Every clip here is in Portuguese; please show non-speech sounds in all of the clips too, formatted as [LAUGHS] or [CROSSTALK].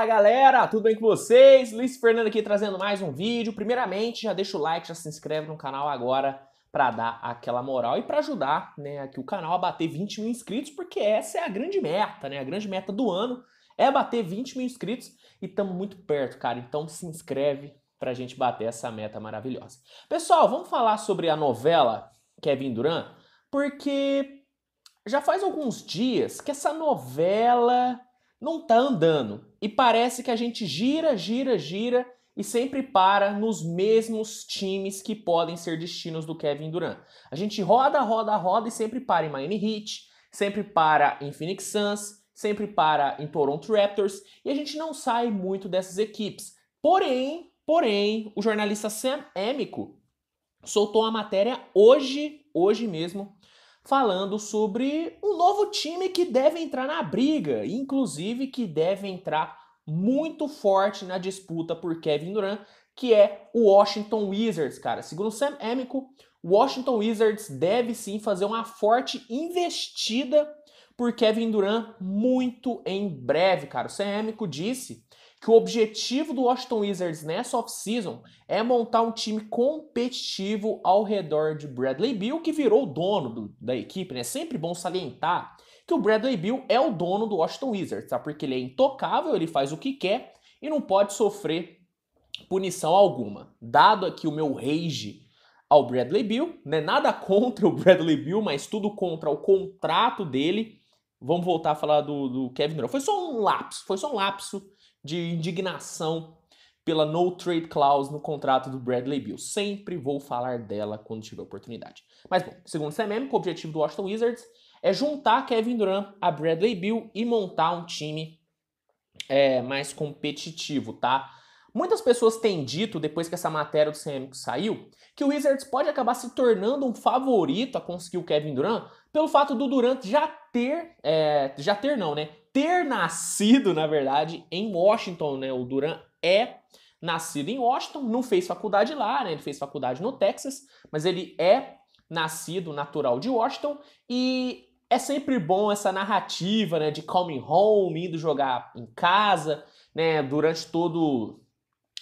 Fala galera, tudo bem com vocês? Luiz Fernando aqui trazendo mais um vídeo. Primeiramente, já deixa o like, já se inscreve no canal agora para dar aquela moral e para ajudar né, aqui o canal a bater 20 mil inscritos, porque essa é a grande meta, né? A grande meta do ano é bater 20 mil inscritos e estamos muito perto, cara. Então se inscreve para a gente bater essa meta maravilhosa. Pessoal, vamos falar sobre a novela Kevin Durant, porque já faz alguns dias que essa novela não tá andando e parece que a gente gira, gira, gira e sempre para nos mesmos times que podem ser destinos do Kevin Durant. A gente roda, roda, roda e sempre para em Miami Heat, sempre para em Phoenix Suns, sempre para em Toronto Raptors e a gente não sai muito dessas equipes. Porém, porém, o jornalista Sam Emico soltou a matéria hoje, hoje mesmo, falando sobre um novo time que deve entrar na briga, inclusive que deve entrar muito forte na disputa por Kevin Durant, que é o Washington Wizards, cara. Segundo Sam Amico, o Washington Wizards deve sim fazer uma forte investida por Kevin Durant muito em breve, cara. O Sam Amico disse que o objetivo do Washington Wizards nessa offseason é montar um time competitivo ao redor de Bradley Bill, que virou o dono do, da equipe, né? Sempre bom salientar que o Bradley Bill é o dono do Washington Wizards, tá? Porque ele é intocável, ele faz o que quer e não pode sofrer punição alguma. Dado aqui o meu rage ao Bradley Bill, né? Nada contra o Bradley Bill, mas tudo contra o contrato dele. Vamos voltar a falar do, do Kevin Durant. Foi só um lapso, foi só um lapso de indignação pela no trade clause no contrato do Bradley Bill. Sempre vou falar dela quando tiver oportunidade. Mas bom, segundo o CMM, o objetivo do Washington Wizards é juntar Kevin Durant a Bradley Bill e montar um time é, mais competitivo, tá? Muitas pessoas têm dito, depois que essa matéria do CM saiu, que o Wizards pode acabar se tornando um favorito a conseguir o Kevin Durant pelo fato do Durant já ter, é, já ter não, né? Ter nascido, na verdade, em Washington, né? O Durant é nascido em Washington, não fez faculdade lá, né? Ele fez faculdade no Texas, mas ele é nascido natural de Washington e é sempre bom essa narrativa, né, de coming home, indo jogar em casa, né, durante todo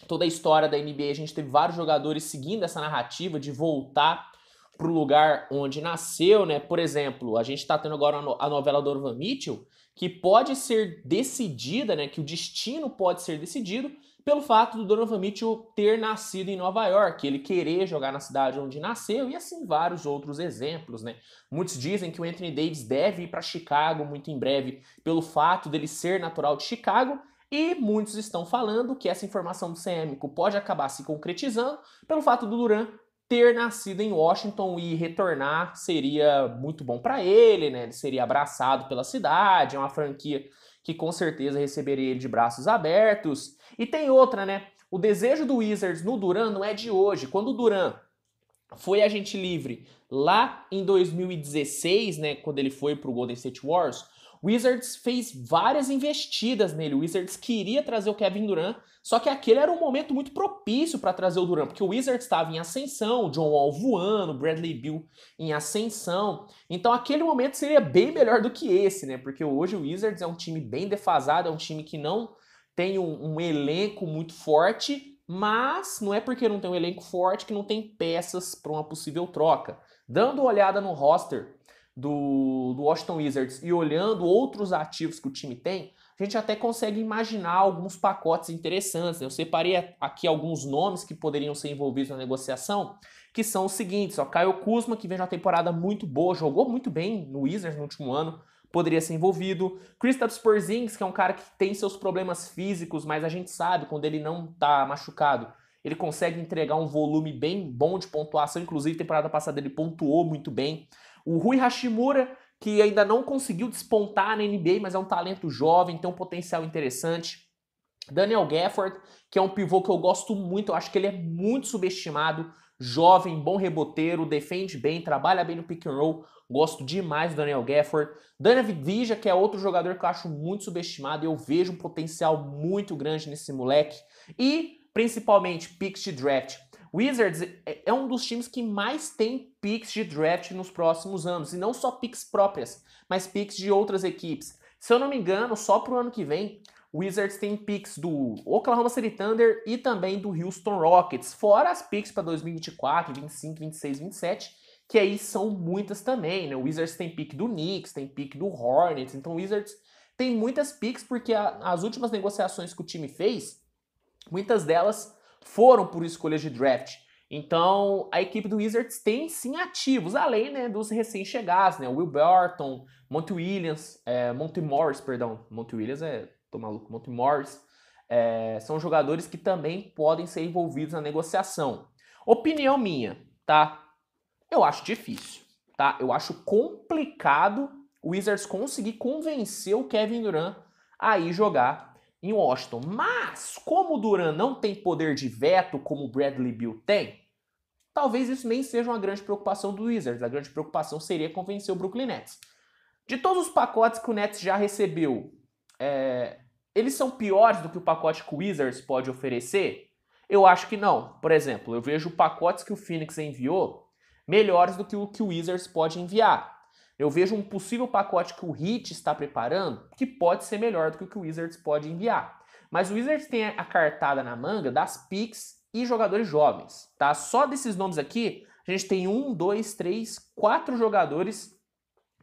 toda a história da NBA, a gente teve vários jogadores seguindo essa narrativa de voltar para o lugar onde nasceu, né? Por exemplo, a gente está tendo agora a novela Donovan Mitchell, que pode ser decidida, né? Que o destino pode ser decidido pelo fato do Donovan Mitchell ter nascido em Nova York, ele querer jogar na cidade onde nasceu e assim vários outros exemplos, né? Muitos dizem que o Anthony Davis deve ir para Chicago muito em breve pelo fato dele ser natural de Chicago, e muitos estão falando que essa informação do CEMICO pode acabar se concretizando pelo fato do Duran ter nascido em Washington e retornar seria muito bom para ele, né? Ele seria abraçado pela cidade, é uma franquia que com certeza receberia ele de braços abertos. E tem outra, né? O desejo do Wizards no Duran não é de hoje. Quando o Duran foi agente livre lá em 2016, né, quando ele foi para o Golden State Warriors, Wizards fez várias investidas nele. O Wizards queria trazer o Kevin Durant, só que aquele era um momento muito propício para trazer o Durant, porque o Wizards estava em ascensão, o John Wall voando, o Bradley Bill em ascensão. Então aquele momento seria bem melhor do que esse, né? Porque hoje o Wizards é um time bem defasado, é um time que não tem um, um elenco muito forte, mas não é porque não tem um elenco forte que não tem peças para uma possível troca. Dando uma olhada no roster do, do Washington Wizards e olhando outros ativos que o time tem, a gente até consegue imaginar alguns pacotes interessantes. Né? Eu separei aqui alguns nomes que poderiam ser envolvidos na negociação, que são os seguintes: ó, Caio Kuzma, que vem de uma temporada muito boa, jogou muito bem no Wizards no último ano, poderia ser envolvido. Kristaps Porzingis, que é um cara que tem seus problemas físicos, mas a gente sabe quando ele não tá machucado, ele consegue entregar um volume bem bom de pontuação, inclusive temporada passada ele pontuou muito bem. O Rui Hashimura, que ainda não conseguiu despontar na NBA, mas é um talento jovem, tem um potencial interessante. Daniel Gafford, que é um pivô que eu gosto muito, eu acho que ele é muito subestimado, jovem, bom reboteiro, defende bem, trabalha bem no pick and roll, gosto demais do Daniel Gafford. Daniel Vija, que é outro jogador que eu acho muito subestimado, eu vejo um potencial muito grande nesse moleque. E, principalmente, picks de draft. Wizards é, é um dos times que mais tem picks de draft nos próximos anos, e não só picks próprias, mas picks de outras equipes. Se eu não me engano, só para o ano que vem, Wizards tem picks do Oklahoma City Thunder e também do Houston Rockets, fora as picks para 2024, 25, 26, 27, que aí são muitas também, né? O Wizards tem pick do Knicks, tem pick do Hornets, então o Wizards tem muitas picks porque a, as últimas negociações que o time fez, muitas delas foram por escolhas de draft. Então, a equipe do Wizards tem sim ativos, além né, dos recém-chegados, né? Will Barton, Monty Williams, é, Monty Morris, perdão, Monty Williams é, tô maluco, Monty Morris, é, são jogadores que também podem ser envolvidos na negociação. Opinião minha, tá? Eu acho difícil, tá? Eu acho complicado o Wizards conseguir convencer o Kevin Durant a ir jogar em Washington. Mas, como o Duran não tem poder de veto como o Bradley Bill tem, talvez isso nem seja uma grande preocupação do Wizards. A grande preocupação seria convencer o Brooklyn Nets. De todos os pacotes que o Nets já recebeu, é, eles são piores do que o pacote que o Wizards pode oferecer? Eu acho que não. Por exemplo, eu vejo pacotes que o Phoenix enviou melhores do que o que o Wizards pode enviar. Eu vejo um possível pacote que o Heat está preparando que pode ser melhor do que o que o Wizards pode enviar. Mas o Wizards tem a cartada na manga das picks e jogadores jovens, tá? Só desses nomes aqui, a gente tem um, dois, três, quatro jogadores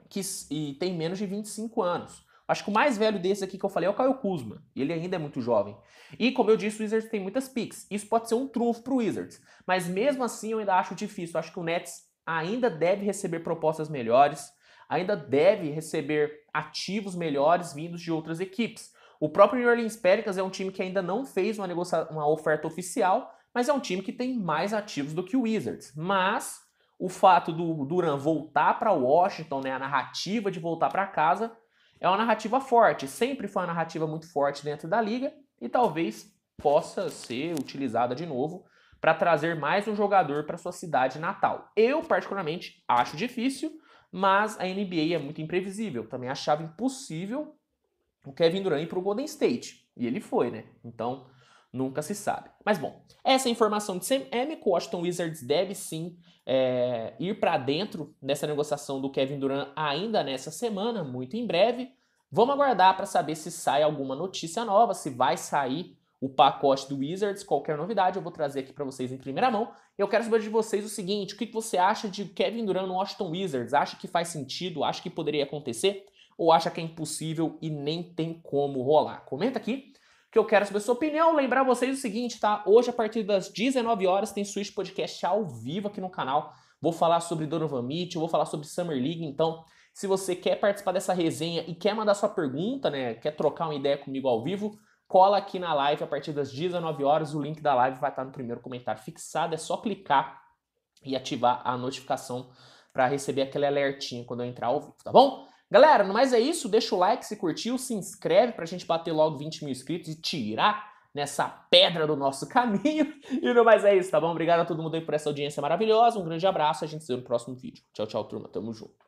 que e tem menos de 25 anos. Acho que o mais velho desses aqui que eu falei é o Caio Kuzma. Ele ainda é muito jovem. E como eu disse, o Wizards tem muitas picks. Isso pode ser um trunfo para o Wizards. Mas mesmo assim eu ainda acho difícil. acho que o Nets ainda deve receber propostas melhores ainda deve receber ativos melhores vindos de outras equipes. O próprio New Orleans Pelicans é um time que ainda não fez uma, uma oferta oficial, mas é um time que tem mais ativos do que o Wizards. Mas o fato do Duran voltar para Washington, né, a narrativa de voltar para casa, é uma narrativa forte. Sempre foi uma narrativa muito forte dentro da liga e talvez possa ser utilizada de novo para trazer mais um jogador para sua cidade natal. Eu, particularmente, acho difícil, mas a NBA é muito imprevisível. Também achava impossível o Kevin Durant ir para o Golden State. E ele foi, né? Então, nunca se sabe. Mas bom, essa é a informação de Sam O Washington Wizards deve sim é, ir para dentro dessa negociação do Kevin Durant ainda nessa semana, muito em breve. Vamos aguardar para saber se sai alguma notícia nova, se vai sair o pacote do Wizards. Qualquer novidade eu vou trazer aqui para vocês em primeira mão. Eu quero saber de vocês o seguinte: o que você acha de Kevin Durant no Washington Wizards? Acha que faz sentido? Acha que poderia acontecer? Ou acha que é impossível e nem tem como rolar? Comenta aqui que eu quero saber a sua opinião. Lembrar vocês o seguinte, tá? Hoje, a partir das 19 horas, tem Switch Podcast ao vivo aqui no canal. Vou falar sobre Donovan Mitchell, vou falar sobre Summer League, então se você quer participar dessa resenha e quer mandar sua pergunta, né, quer trocar uma ideia comigo ao vivo, Cola aqui na live a partir das 19 horas. O link da live vai estar no primeiro comentário fixado. É só clicar e ativar a notificação para receber aquele alertinho quando eu entrar ao vivo, tá bom? Galera, no mais é isso. Deixa o like se curtiu, se inscreve para a gente bater logo 20 mil inscritos e tirar nessa pedra do nosso [LAUGHS] caminho. E no mais é isso, tá bom? Obrigado a todo mundo aí por essa audiência maravilhosa. Um grande abraço. A gente se vê no próximo vídeo. Tchau, tchau, turma. Tamo junto.